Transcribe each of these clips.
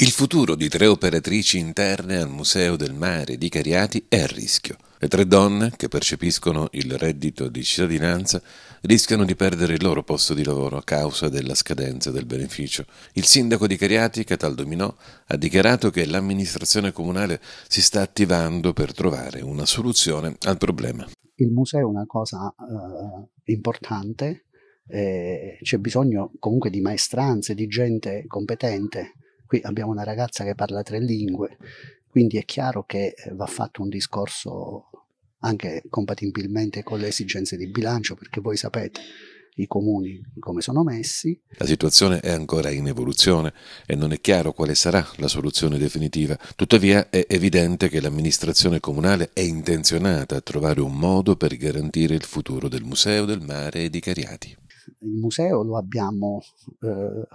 Il futuro di tre operatrici interne al Museo del Mare di Cariati è a rischio. Le tre donne che percepiscono il reddito di cittadinanza rischiano di perdere il loro posto di lavoro a causa della scadenza del beneficio. Il sindaco di Cariati, Cataldo Minò, ha dichiarato che l'amministrazione comunale si sta attivando per trovare una soluzione al problema. Il museo è una cosa eh, importante, eh, c'è bisogno comunque di maestranze, di gente competente Qui abbiamo una ragazza che parla tre lingue, quindi è chiaro che eh, va fatto un discorso anche compatibilmente con le esigenze di bilancio, perché voi sapete i comuni come sono messi. La situazione è ancora in evoluzione e non è chiaro quale sarà la soluzione definitiva. Tuttavia è evidente che l'amministrazione comunale è intenzionata a trovare un modo per garantire il futuro del museo del mare e di Cariati. Il museo lo abbiamo eh,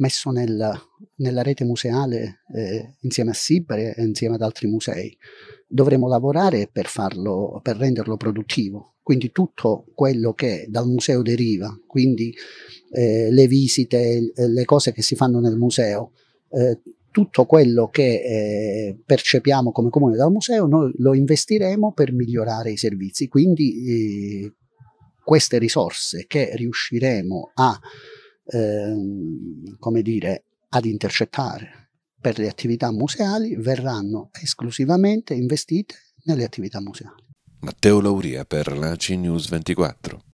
messo nel, nella rete museale eh, insieme a Sibere e insieme ad altri musei. Dovremo lavorare per, farlo, per renderlo produttivo, quindi tutto quello che dal museo deriva, quindi eh, le visite, eh, le cose che si fanno nel museo, eh, tutto quello che eh, percepiamo come comune dal museo, noi lo investiremo per migliorare i servizi. Quindi eh, queste risorse che riusciremo a Ehm, come dire, ad intercettare per le attività museali verranno esclusivamente investite nelle attività museali. Matteo Lauria per la CNews 24.